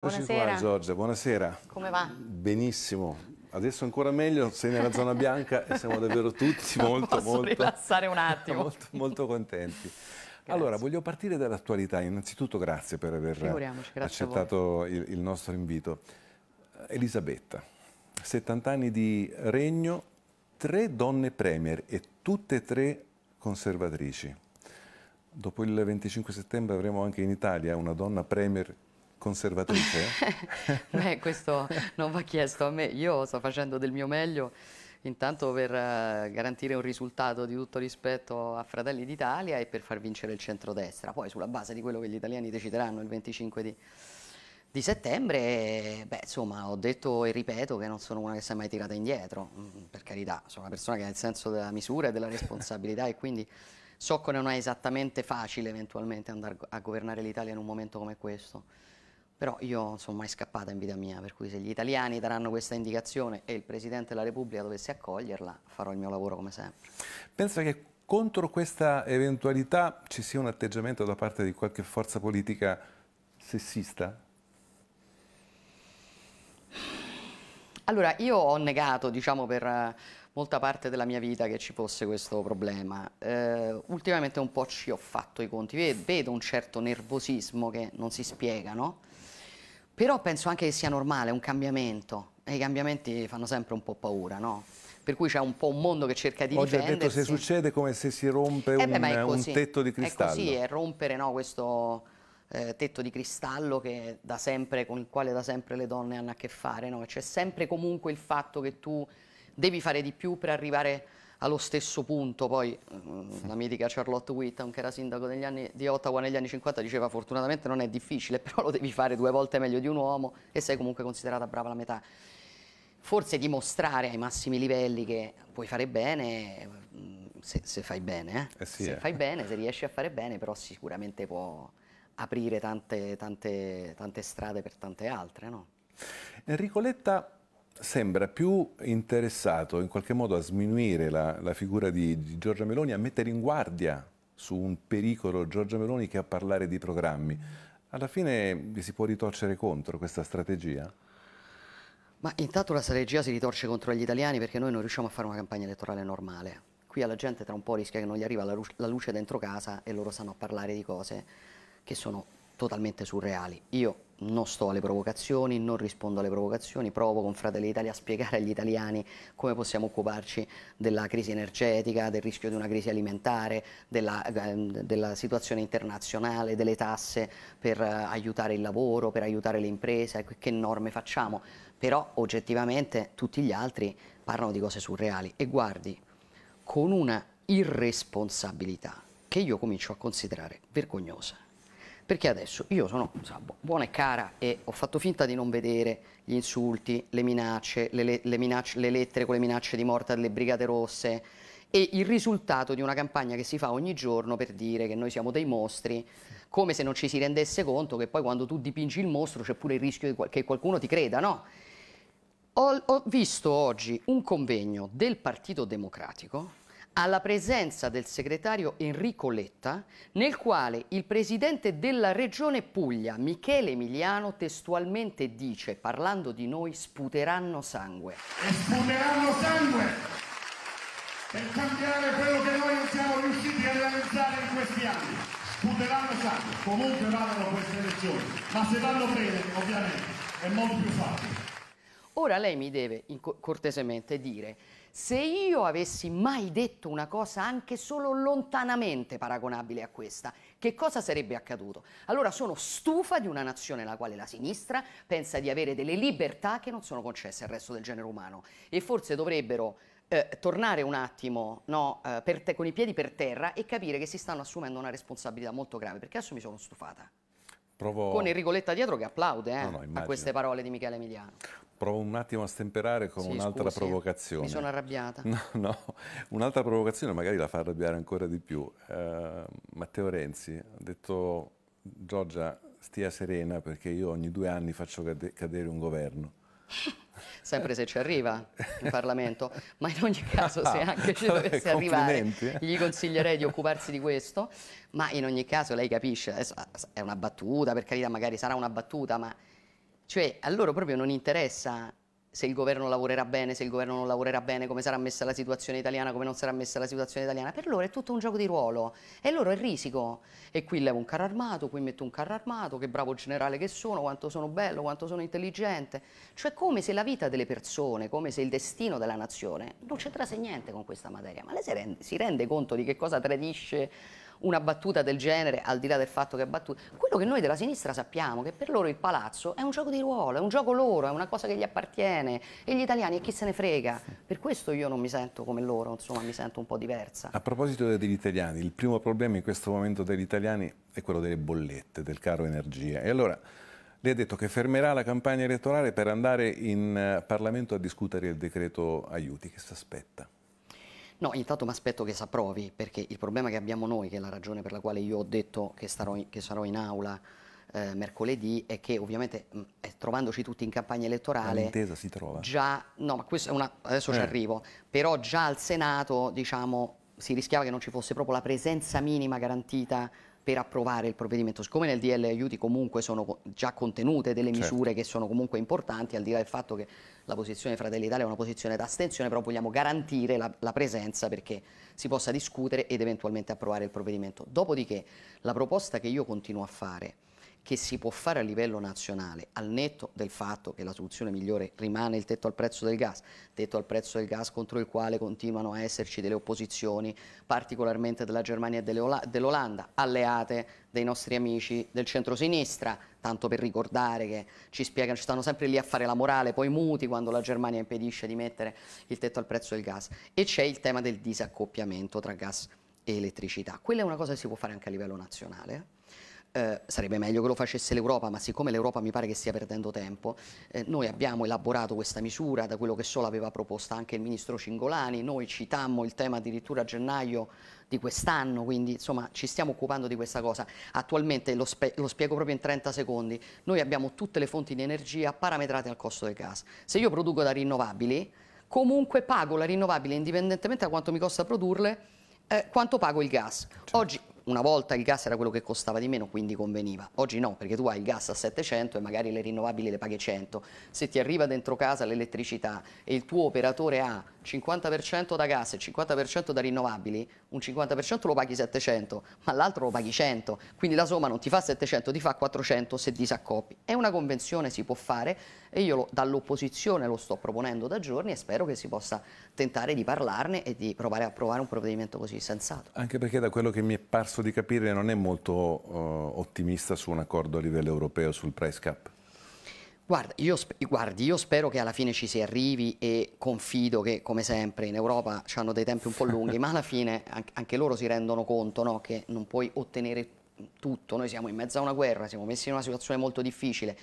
Buonasera. Giorgia, buonasera. Come va? Benissimo. Adesso ancora meglio, sei nella zona bianca e siamo davvero tutti molto, posso molto, rilassare un attimo. molto, molto contenti. Grazie. Allora, voglio partire dall'attualità. Innanzitutto grazie per aver accettato il, il, nostro invito. Elisabetta, 70 anni di regno, tre donne premier e tutte e tre conservatrici. Dopo il 25 settembre avremo anche in Italia una donna premier conservatrice? Beh, questo non va chiesto a me, io sto facendo del mio meglio intanto per eh, garantire un risultato di tutto rispetto a Fratelli d'Italia e per far vincere il centrodestra, poi sulla base di quello che gli italiani decideranno il 25 di di settembre, beh, insomma, ho detto e ripeto che non sono una che si è mai tirata indietro, mm, per carità, sono una persona che ha il senso della misura e della responsabilità e quindi so che non è esattamente facile eventualmente andare a governare l'Italia in un momento come questo. Però io non sono mai scappata in vita mia, per cui se gli italiani daranno questa indicazione e il Presidente della Repubblica dovesse accoglierla, farò il mio lavoro come sempre. Pensa che contro questa eventualità ci sia un atteggiamento da parte di qualche forza politica sessista? Allora, io ho negato, diciamo, per molta parte della mia vita che ci fosse questo problema. Eh, ultimamente un po' ci ho fatto i conti, vedo un certo nervosismo che non si spiega, no? Però penso anche che sia normale, è un cambiamento, e i cambiamenti fanno sempre un po' paura, no? per cui c'è un po' un mondo che cerca di Oggi difendersi. Oggi ha detto se succede come se si rompe eh beh, un, tetto di cristallo. È così, è rompere no, questo eh, tetto di cristallo sempre, con il quale da sempre le donne hanno a che fare, no? c'è sempre comunque il fatto che tu devi fare di più per arrivare allo stesso punto. Poi eh, la mitica Charlotte Whitton, che era sindaco anni, di Ottawa negli anni 50, diceva fortunatamente non è difficile, però lo devi fare due volte meglio di un uomo e sei comunque considerata brava la metà. Forse dimostrare ai massimi livelli che puoi fare bene, mm, se, se fai bene, eh? Eh sì, se eh. fai bene, se riesci a fare bene, però sicuramente può aprire tante, tante, tante strade per tante altre. No? Enrico Letta sembra più interessato in qualche modo a sminuire la, la figura di, di Giorgia Meloni, a mettere in guardia su un pericolo Giorgia Meloni che a parlare di programmi. Alla fine vi si può ritorcere contro questa strategia? Ma intanto la strategia si ritorce contro gli italiani perché noi non riusciamo a fare una campagna elettorale normale. Qui alla gente tra un po' rischia che non gli arriva la, luce dentro casa e loro sanno parlare di cose che sono totalmente surreali. Io non sto alle provocazioni, non rispondo alle provocazioni, provo con Fratelli d'Italia a spiegare agli italiani come possiamo occuparci della crisi energetica, del rischio di una crisi alimentare, della, ehm, della situazione internazionale, delle tasse per eh, aiutare il lavoro, per aiutare le imprese, ecco, che norme facciamo. Però oggettivamente tutti gli altri parlano di cose surreali e guardi, con una irresponsabilità che io comincio a considerare vergognosa perché adesso io sono sabbo, buona e cara e ho fatto finta di non vedere gli insulti, le minacce, le, le, le, minacce, le lettere con le minacce di morte delle Brigate Rosse e il risultato di una campagna che si fa ogni giorno per dire che noi siamo dei mostri, come se non ci si rendesse conto che poi quando tu dipingi il mostro c'è pure il rischio che qualcuno ti creda, no? Ho, ho visto oggi un convegno del Partito Democratico alla presenza del segretario Enrico Letta, nel quale il presidente della regione Puglia, Michele Emiliano, testualmente dice, parlando di noi, sputeranno sangue. E sputeranno sangue per cambiare quello che noi non siamo riusciti a realizzare in questi anni. Sputeranno sangue, comunque vadano queste elezioni, ma se vanno bene, ovviamente, è molto più facile. Ora lei mi deve cortesemente dire se io avessi mai detto una cosa anche solo lontanamente paragonabile a questa, che cosa sarebbe accaduto? Allora sono stufa di una nazione nella quale la sinistra pensa di avere delle libertà che non sono concesse al resto del genere umano e forse dovrebbero eh, tornare un attimo no, eh, te, con i piedi per terra e capire che si stanno assumendo una responsabilità molto grave, perché adesso mi sono stufata. Provo... Con Enricoletta dietro che applaude eh, no, no, a queste parole di Michele Emiliano. Provo un attimo a stemperare con sì, un'altra provocazione. Mi sono arrabbiata. No, no, un'altra provocazione magari la fa arrabbiare ancora di più. Uh, Matteo Renzi ha detto, Giorgia, stia serena perché io ogni due anni faccio cade cadere un governo sempre se ci arriva in Parlamento, ma in ogni caso se ah, anche ci dovesse arrivare eh. gli consiglierei di occuparsi di questo, ma in ogni caso lei capisce, ah, è una battuta, per carità magari sarà una battuta, ma cioè a loro proprio non interessa se il governo lavorerà bene, se il governo non lavorerà bene, come sarà messa la situazione italiana, come non sarà messa la situazione italiana. Per loro è tutto un gioco di ruolo e loro il risico. E qui levo un carro armato, qui metto un carro armato, che bravo generale che sono, quanto sono bello, quanto sono intelligente. Cioè come se la vita delle persone, come se il destino della nazione non c'entrasse niente con questa materia. Ma lei si rende, si rende conto di che cosa tradisce una battuta del genere, al di là del fatto che è battuta, quello che noi della sinistra sappiamo che per loro il palazzo è un gioco di ruolo, è un gioco loro, è una cosa che gli appartiene e gli italiani e chi se ne frega. Per questo io non mi sento come loro, insomma mi sento un po' diversa. A proposito degli italiani, il primo problema in questo momento degli italiani è quello delle bollette, del caro energia. E allora lei ha detto che fermerà la campagna elettorale per andare in eh, Parlamento a discutere il decreto aiuti. Che si aspetta? No, intanto mi aspetto che si approvi, perché il problema che abbiamo noi, che è la ragione per la quale io ho detto che, starò in, che sarò in aula eh, mercoledì, è che ovviamente mh, mm, eh, trovandoci tutti in campagna elettorale... L'intesa si trova. Già, no, ma questo è una... adesso eh. ci arrivo, però già al Senato, diciamo, si rischiava che non ci fosse proprio la presenza minima garantita per approvare il provvedimento, siccome nel DL aiuti comunque sono già contenute delle certo. misure certo. che sono comunque importanti, al di là del fatto che la posizione Fratelli Italia è una posizione d'astensione, però vogliamo garantire la, la presenza perché si possa discutere ed eventualmente approvare il provvedimento. Dopodiché la proposta che io continuo a fare che si può fare a livello nazionale, al netto del fatto che la soluzione migliore rimane il tetto al prezzo del gas, tetto al prezzo del gas contro il quale continuano a esserci delle opposizioni, particolarmente della Germania e dell'Olanda, alleate dei nostri amici del centrosinistra, tanto per ricordare che ci spiegano, ci stanno sempre lì a fare la morale, poi muti quando la Germania impedisce di mettere il tetto al prezzo del gas. E c'è il tema del disaccoppiamento tra gas e elettricità. Quella è una cosa che si può fare anche a livello nazionale. Eh eh, sarebbe meglio che lo facesse l'Europa, ma siccome l'Europa mi pare che stia perdendo tempo, eh, noi abbiamo elaborato questa misura, da quello che so l'aveva proposta anche il ministro Cingolani, noi citammo il tema addirittura a gennaio di quest'anno, quindi insomma ci stiamo occupando di questa cosa. Attualmente, lo, spe- lo, spiego proprio in 30 secondi, noi abbiamo tutte le fonti di energia parametrate al costo del gas. Se io produco da rinnovabili, comunque pago la rinnovabile indipendentemente da quanto mi costa produrle, eh, quanto pago il gas. Certo. Oggi una volta il gas era quello che costava di meno, quindi conveniva. Oggi no, perché tu hai il gas a 700 e magari le rinnovabili le paghi 100. Se ti arriva dentro casa l'elettricità e il tuo operatore ha 50% da gas e 50% da rinnovabili, un 50% lo paghi 700, ma l'altro lo paghi 100, quindi la somma non ti fa 700, ti fa 400 se disaccoppi. È una convenzione, si può fare e io lo, dall'opposizione lo sto proponendo da giorni e spero che si possa tentare di parlarne e di provare a approvare un provvedimento così sensato. Anche perché da quello che mi è parso di capire non è molto uh, ottimista su un accordo a livello europeo sul price cap. Guarda io, guardi, io spero che alla fine ci si arrivi e confido che, come sempre, in Europa hanno dei tempi un po' lunghi, ma alla fine anche loro si rendono conto no, che non puoi ottenere tutto. Noi siamo in mezzo a una guerra, siamo messi in una situazione molto difficile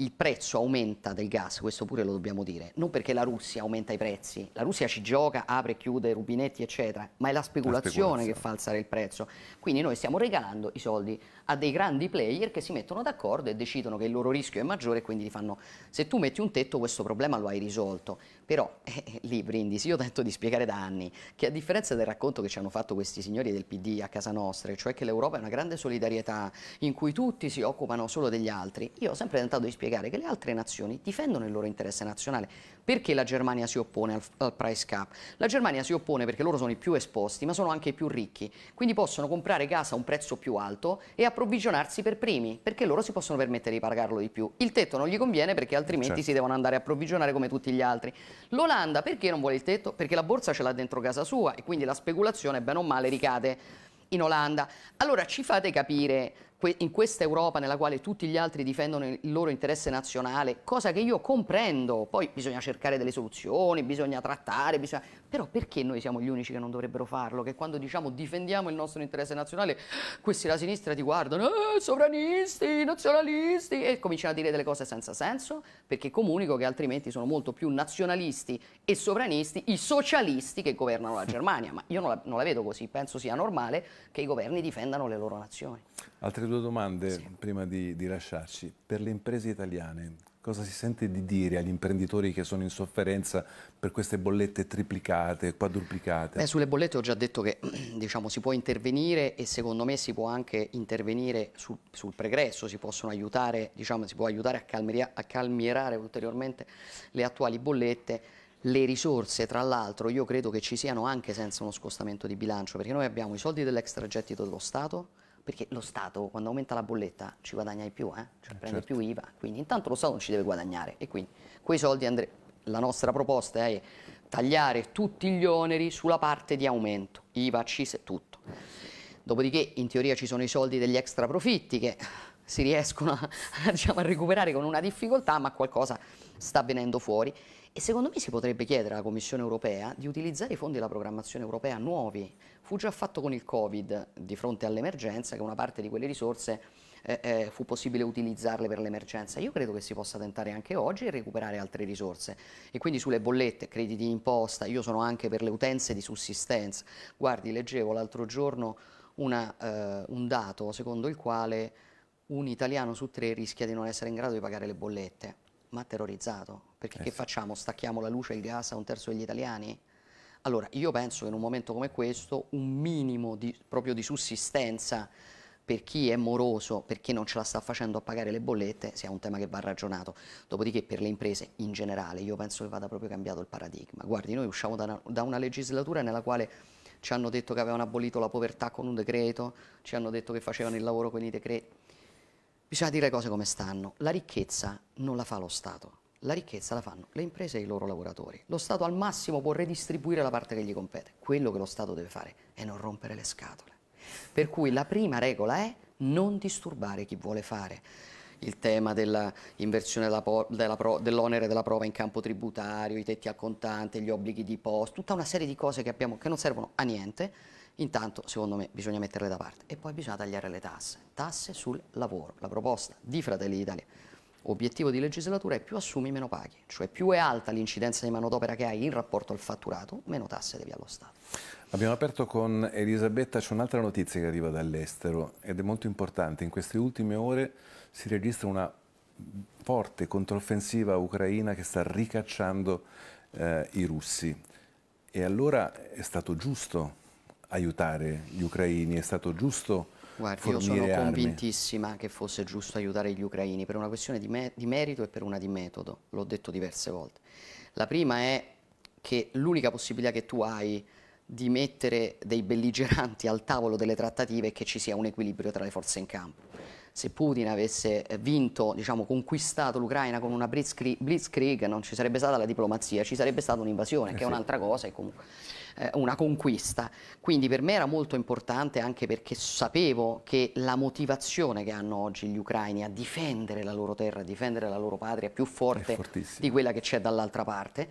il prezzo aumenta del gas, questo pure lo dobbiamo dire, non perché la Russia aumenta i prezzi, la Russia ci gioca, apre, e chiude rubinetti eccetera, ma è la speculazione, la speculazione. che fa alzare il prezzo. Quindi noi stiamo regalando i soldi a dei grandi player che si mettono d'accordo e decidono che il loro rischio è maggiore e quindi li fanno, se tu metti un tetto questo problema lo hai risolto, però eh, eh lì Brindisi io tento di spiegare da anni che a differenza del racconto che ci hanno fatto questi signori del PD a casa nostra, cioè che l'Europa è una grande solidarietà in cui tutti si occupano solo degli altri, io ho sempre tentato di spiegare spiegare che le altre nazioni difendono il loro interesse nazionale. Perché la Germania si oppone al, al price cap? La Germania si oppone perché loro sono i più esposti, ma sono anche i più ricchi, quindi possono comprare gas a un prezzo più alto e approvvigionarsi per primi, perché loro si possono permettere di pagarlo di più. Il tetto non gli conviene perché altrimenti certo. si devono andare a approvvigionare come tutti gli altri. L'Olanda perché non vuole il tetto? Perché la borsa ce l'ha dentro casa sua e quindi la speculazione, bene o male, ricade in Olanda. Allora ci fate capire in questa Europa nella quale tutti gli altri difendono il loro interesse nazionale, cosa che io comprendo, poi bisogna cercare delle soluzioni, bisogna trattare, bisogna... Però perché noi siamo gli unici che non dovrebbero farlo? Che quando diciamo difendiamo il nostro interesse nazionale, questi della sinistra ti guardano, eh, sovranisti, nazionalisti, e cominciano a dire delle cose senza senso, perché comunico che altrimenti sono molto più nazionalisti e sovranisti i socialisti che governano la Germania. Ma io non la, non la vedo così, penso sia normale che i governi difendano le loro nazioni. Altre due domande sì. prima di, di lasciarci. Per le imprese italiane, Cosa si sente di dire agli imprenditori che sono in sofferenza per queste bollette triplicate, quadruplicate? Beh, sulle bollette ho già detto che diciamo, si può intervenire e secondo me si può anche intervenire sul, sul pregresso, si, aiutare, diciamo, si può aiutare a, calmieria, a calmierare ulteriormente le attuali bollette. Le risorse, tra l'altro, io credo che ci siano anche senza uno scostamento di bilancio, perché noi abbiamo i soldi dell'extragettito dello Stato, perché lo Stato quando aumenta la bolletta ci guadagna di più, eh? cioè eh, prende certo. più IVA, quindi intanto lo Stato non ci deve guadagnare e quindi quei soldi andrebbero, la nostra proposta è tagliare tutti gli oneri sulla parte di aumento, IVA, CIS, tutto. Dopodiché in teoria ci sono i soldi degli extra profitti che si riescono a, diciamo, a recuperare con una difficoltà ma qualcosa sta venendo fuori. E secondo me si potrebbe chiedere alla Commissione europea di utilizzare i fondi della programmazione europea nuovi. Fu già fatto con il Covid di fronte all'emergenza che una parte di quelle risorse eh, eh, fu possibile utilizzarle per l'emergenza. Io credo che si possa tentare anche oggi e recuperare altre risorse. E quindi sulle bollette, crediti di imposta, io sono anche per le utenze di sussistenza. Guardi, leggevo l'altro giorno una, eh, un dato secondo il quale un italiano su tre rischia di non essere in grado di pagare le bollette ma terrorizzato. Perché eh. che facciamo? Stacchiamo la luce e il gas a un terzo degli italiani? Allora, io penso che in un momento come questo un minimo di, proprio di sussistenza per chi è moroso, per chi non ce la sta facendo a pagare le bollette, sia un tema che va ragionato. Dopodiché per le imprese in generale io penso che vada proprio cambiato il paradigma. Guardi, noi usciamo da una, da una legislatura nella quale ci hanno detto che avevano abolito la povertà con un decreto, ci hanno detto che facevano il lavoro con i decreti Bisogna dire le cose come stanno. La ricchezza non la fa lo Stato, la ricchezza la fanno le imprese e i loro lavoratori. Lo Stato al massimo può redistribuire la parte che gli compete. Quello che lo Stato deve fare è non rompere le scatole. Per cui la prima regola è non disturbare chi vuole fare. Il tema dell'inversione dell'onere della prova in campo tributario, i tetti al contante, gli obblighi di post, tutta una serie di cose che, abbiamo, che non servono a niente Intanto, secondo me, bisogna metterle da parte e poi bisogna tagliare le tasse, tasse sul lavoro. La proposta di Fratelli d'Italia, obiettivo di legislatura, è più assumi meno paghi, cioè più è alta l'incidenza di manodopera che hai in rapporto al fatturato, meno tasse devi allo Stato. Abbiamo aperto con Elisabetta, c'è un'altra notizia che arriva dall'estero ed è molto importante, in queste ultime ore si registra una forte controffensiva ucraina che sta ricacciando eh, i russi. E allora è stato giusto aiutare gli ucraini? È stato giusto? Guardi, io sono convintissima che fosse giusto aiutare gli ucraini per una questione di, me di merito e per una di metodo, l'ho detto diverse volte. La prima è che l'unica possibilità che tu hai di mettere dei belligeranti al tavolo delle trattative è che ci sia un equilibrio tra le forze in campo se Putin avesse eh, vinto, diciamo, conquistato l'Ucraina con una blitzkrieg, blitzkrieg, non ci sarebbe stata la diplomazia, ci sarebbe stata un'invasione, eh che sì. è un'altra cosa e comunque eh, una conquista. Quindi per me era molto importante anche perché sapevo che la motivazione che hanno oggi gli ucraini a difendere la loro terra, a difendere la loro patria è più forte di quella che c'è dall'altra parte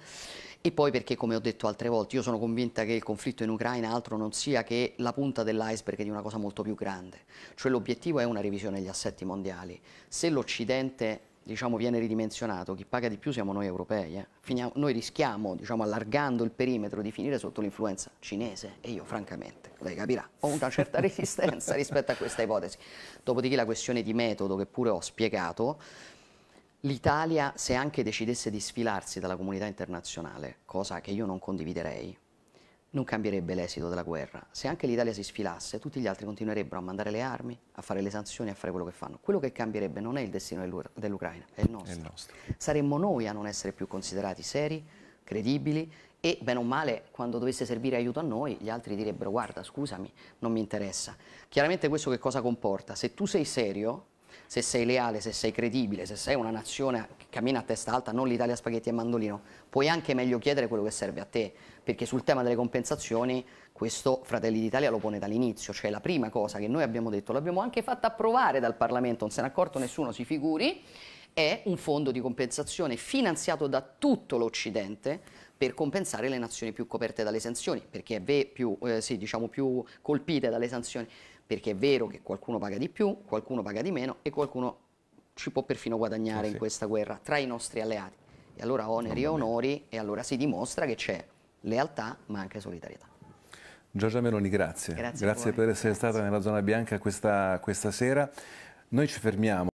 e poi perché come ho detto altre volte io sono convinta che il conflitto in Ucraina altro non sia che la punta dell'iceberg di una cosa molto più grande, cioè l'obiettivo è una revisione degli assetti mondiali. Se l'Occidente diciamo, viene ridimensionato, chi paga di più siamo noi europei. Eh. Finiamo, noi rischiamo, diciamo, allargando il perimetro, di finire sotto l'influenza cinese e io francamente, lei capirà, ho una certa resistenza rispetto a questa ipotesi. Dopodiché la questione di metodo che pure ho spiegato, L'Italia, se anche decidesse di sfilarsi dalla comunità internazionale, cosa che io non condividerei, non cambierebbe l'esito della guerra. Se anche l'Italia si sfilasse, tutti gli altri continuerebbero a mandare le armi, a fare le sanzioni, a fare quello che fanno. Quello che cambierebbe non è il destino dell'Ucraina, è, è il nostro. Saremmo noi a non essere più considerati seri, credibili e, bene o male, quando dovesse servire aiuto a noi, gli altri direbbero guarda, scusami, non mi interessa. Chiaramente questo che cosa comporta? Se tu sei serio, se sei leale, se sei credibile, se sei una nazione che cammina a testa alta, non l'Italia spaghetti e mandolino, puoi anche meglio chiedere quello che serve a te, perché sul tema delle compensazioni questo Fratelli d'Italia lo pone dall'inizio, cioè la prima cosa che noi abbiamo detto, l'abbiamo anche fatta approvare dal Parlamento, non se n'è accorto nessuno, si figuri, è un fondo di compensazione finanziato da tutto l'Occidente per compensare le nazioni più coperte dalle sanzioni, perché è più, eh, sì, diciamo più colpite dalle sanzioni perché è vero che qualcuno paga di più, qualcuno paga di meno e qualcuno ci può perfino guadagnare eh sì. in questa guerra tra i nostri alleati. E allora oneri e onori e allora si dimostra che c'è lealtà ma anche solidarietà. Giorgia Meloni, grazie. Grazie, grazie per essere grazie. stata nella zona bianca questa, questa sera. Noi ci fermiamo.